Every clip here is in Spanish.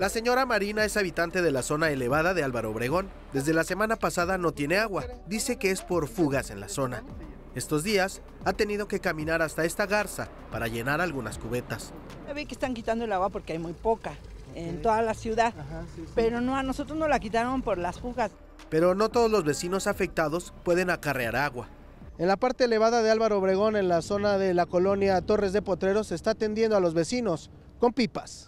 La señora Marina es habitante de la zona elevada de Álvaro Obregón. Desde la semana pasada no tiene agua. Dice que es por fugas en la zona. Estos días ha tenido que caminar hasta esta garza para llenar algunas cubetas. ve que están quitando el agua porque hay muy poca en toda la ciudad. Pero no, a nosotros nos la quitaron por las fugas. Pero no todos los vecinos afectados pueden acarrear agua. En la parte elevada de Álvaro Obregón, en la zona de la colonia Torres de Potreros, se está atendiendo a los vecinos con pipas.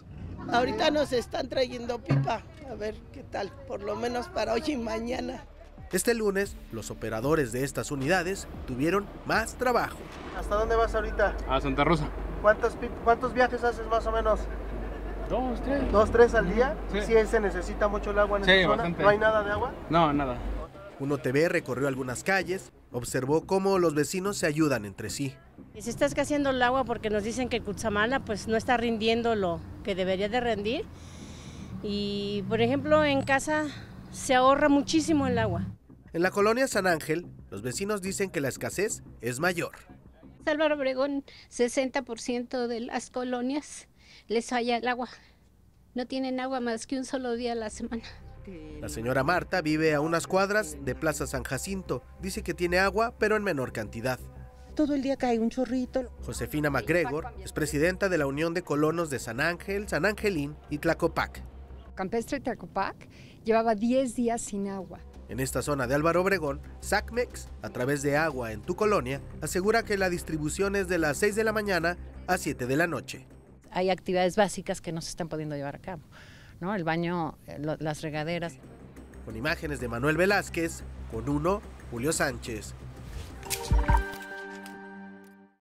Ahorita nos están trayendo pipa, a ver qué tal, por lo menos para hoy y mañana. Este lunes, los operadores de estas unidades tuvieron más trabajo. ¿Hasta dónde vas ahorita? A Santa Rosa. ¿Cuántos, cuántos viajes haces más o menos? Dos, tres. ¿Dos, tres al día? Sí. ¿Sí se necesita mucho el agua en sí, zona? Bastante. ¿No hay nada de agua? No, nada. Uno TV recorrió algunas calles Observó cómo los vecinos se ayudan entre sí. Se está escaseando el agua porque nos dicen que Cutzamala pues no está rindiendo lo que debería de rendir. Y por ejemplo en casa se ahorra muchísimo el agua. En la colonia San Ángel, los vecinos dicen que la escasez es mayor. Álvaro Obregón, 60% de las colonias les falla el agua. No tienen agua más que un solo día a la semana. La señora Marta vive a unas cuadras de Plaza San Jacinto. Dice que tiene agua, pero en menor cantidad. Todo el día cae un chorrito. Josefina MacGregor es presidenta de la Unión de Colonos de San Ángel, San Angelín y Tlacopac. Campestre Tlacopac llevaba 10 días sin agua. En esta zona de Álvaro Obregón, SACMEX, a través de agua en tu colonia, asegura que la distribución es de las 6 de la mañana a 7 de la noche. Hay actividades básicas que no se están pudiendo llevar a cabo. El baño, eh, las regaderas. Con imágenes de Manuel Velázquez, con uno, Julio Sánchez.